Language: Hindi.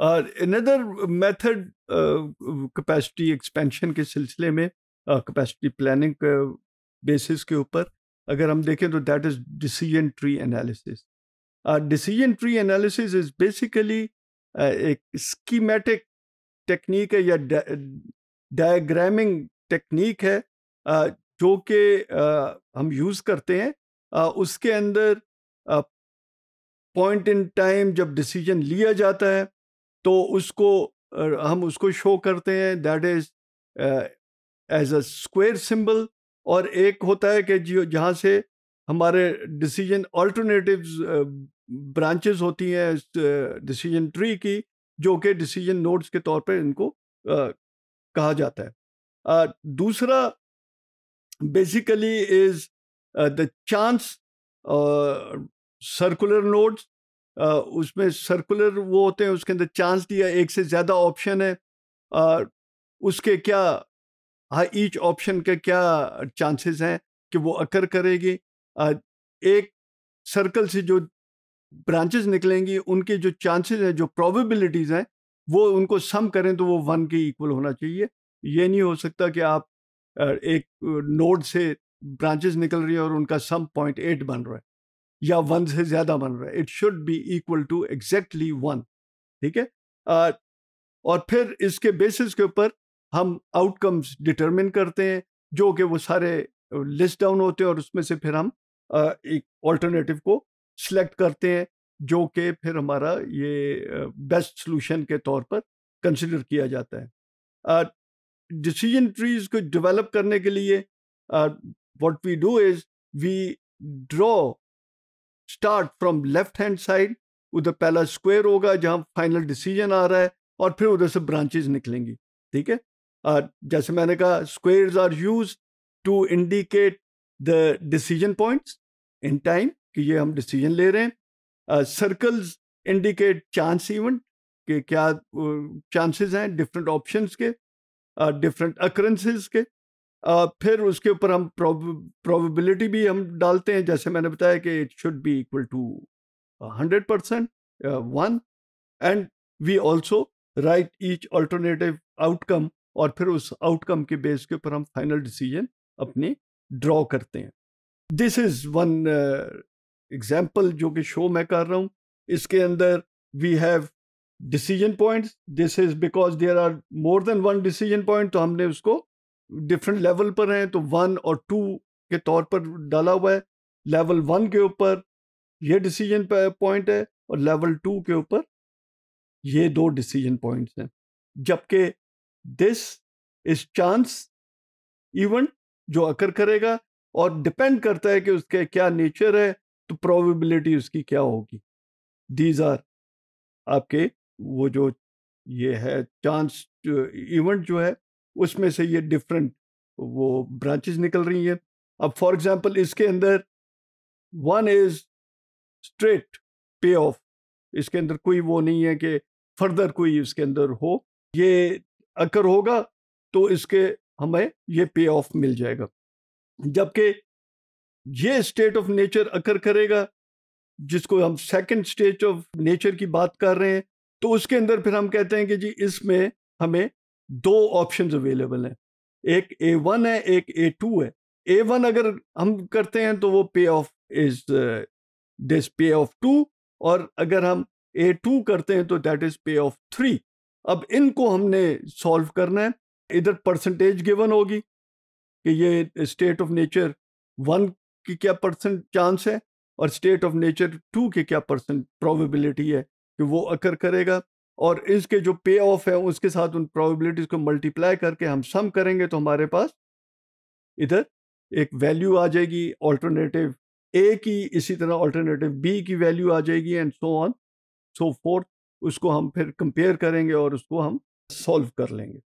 अनदर मेथड कैपेसिटी एक्सपेंशन के सिलसिले में कैपेसिटी प्लानिंग बेसिस के ऊपर अगर हम देखें तो that is decision tree analysis decision tree analysis is basically एक स्कीमेटिक टेक्निक है या डायग्रामिंग टेक्निक है uh, जो कि uh, हम यूज़ करते हैं uh, उसके अंदर पॉइंट इन टाइम जब डिसीजन लिया जाता है तो उसको हम उसको शो करते हैं that is as a square symbol और एक होता है कि जो जहाँ से हमारे डिसीजन ऑल्टरनेटिव ब्रांचेस होती हैं डिसीजन ट्री की जो कि डिसीजन नोट्स के तौर पे इनको uh, कहा जाता है uh, दूसरा basically is the chance circular nodes उसमें सर्कुलर वो होते हैं उसके अंदर चांस दिया एक से ज़्यादा ऑप्शन है और उसके क्या हाँ ईच ऑप्शन के क्या चांसेस हैं कि वो अकर करेगी एक सर्कल से जो ब्रांचेस निकलेंगी उनके जो चांसेस हैं जो प्रोबेबिलिटीज़ हैं वो उनको सम करें तो वो वन के इक्वल होना चाहिए ये नहीं हो सकता कि आप एक नोड से ब्रांचेस निकल रही है और उनका सम पॉइंट एट बन रहा है या वन से ज्यादा बन रहा है it should be equal to exactly one ठीक है uh, और फिर इसके बेसिस के ऊपर हम आउटकम्स डिटरमिन करते हैं जो कि वो सारे लिस्ट डाउन होते हैं और उसमें से फिर हम uh, एक ऑल्टरनेटिव को सिलेक्ट करते हैं जो कि फिर हमारा ये बेस्ट सोल्यूशन के तौर पर कंसिडर किया जाता है डिसीजन ट्रीज को डेवलप करने के लिए what we do is we draw start from left hand side उधर पहला स्क्वायर होगा जहां फाइनल डिसीजन आ रहा है और फिर उधर से ब्रांचेज निकलेंगी ठीक है जैसे मैंने कहा square are use to indicate the decision points in time कि ये हम डिसीजन ले रहे हैं सर्कल्स इंडिकेट चांस इवेंट के क्या चांसेस हैं डिफरेंट ऑप्शंस के डिफरेंट uh, अक्रेंसेज के फिर उसके ऊपर हम प्रोबेबिलिटी भी हम डालते हैं जैसे मैंने बताया कि it should be equal to hundred percent one and we also write each alternative outcome और फिर उस आउटकम के बेस के ऊपर हम फाइनल डिसीजन अपनी ड्रॉ करते हैं दिस इज़ वन एग्जाम्पल जो कि शो मैं कर रहा हूँ इसके अंदर we have decision points this is because there are more than one decision point तो हमने उसको डिफरेंट लेवल पर हैं तो वन और टू के तौर पर डाला हुआ है लेवल वन के ऊपर ये डिसीजन पॉइंट है और लेवल टू के ऊपर ये दो डिसीजन पॉइंट्स हैं जबकि दिस इज चांस इवेंट जो अकर करेगा और डिपेंड करता है कि उसके क्या नेचर है तो प्रोबेबिलिटी उसकी क्या होगी दीज आर आपके वो जो ये है चांस इवेंट जो है उसमें से ये डिफरेंट वो ब्रांचेस निकल रही हैं अब फॉर एग्जांपल इसके अंदर one is straight payoff इसके अंदर कोई वो नहीं है कि फर्दर कोई इसके अंदर हो ये अकर होगा तो इसके हमें ये पे ऑफ मिल जाएगा जबकि ये स्टेट ऑफ नेचर अकर करेगा जिसको हम सेकंड स्टेज ऑफ नेचर की बात कर रहे हैं तो उसके अंदर फिर हम कहते हैं कि जी इसमें हमें दो ऑप्शन अवेलेबल हैं एक ए वन है एक ए टू है ए वन अगर हम करते हैं तो वो payoff is this payoff two और अगर हम ए टू करते हैं तो that is payoff three अब इनको हमने सॉल्व करना है इधर परसेंटेज गिवन होगी कि ये स्टेट ऑफ नेचर वन की क्या परसेंट चांस है और स्टेट ऑफ नेचर टू की क्या परसेंट प्रोबेबिलिटी है कि वो अकर करेगा और इसके जो पे ऑफ है उसके साथ उन प्रोबेबिलिटीज को मल्टीप्लाई करके हम सम करेंगे तो हमारे पास इधर एक वैल्यू आ जाएगी ऑल्टरनेटिव ए की इसी तरह ऑल्टरनेटिव बी की वैल्यू आ जाएगी and so on so forth उसको हम फिर कंपेयर करेंगे और उसको हम सॉल्व कर लेंगे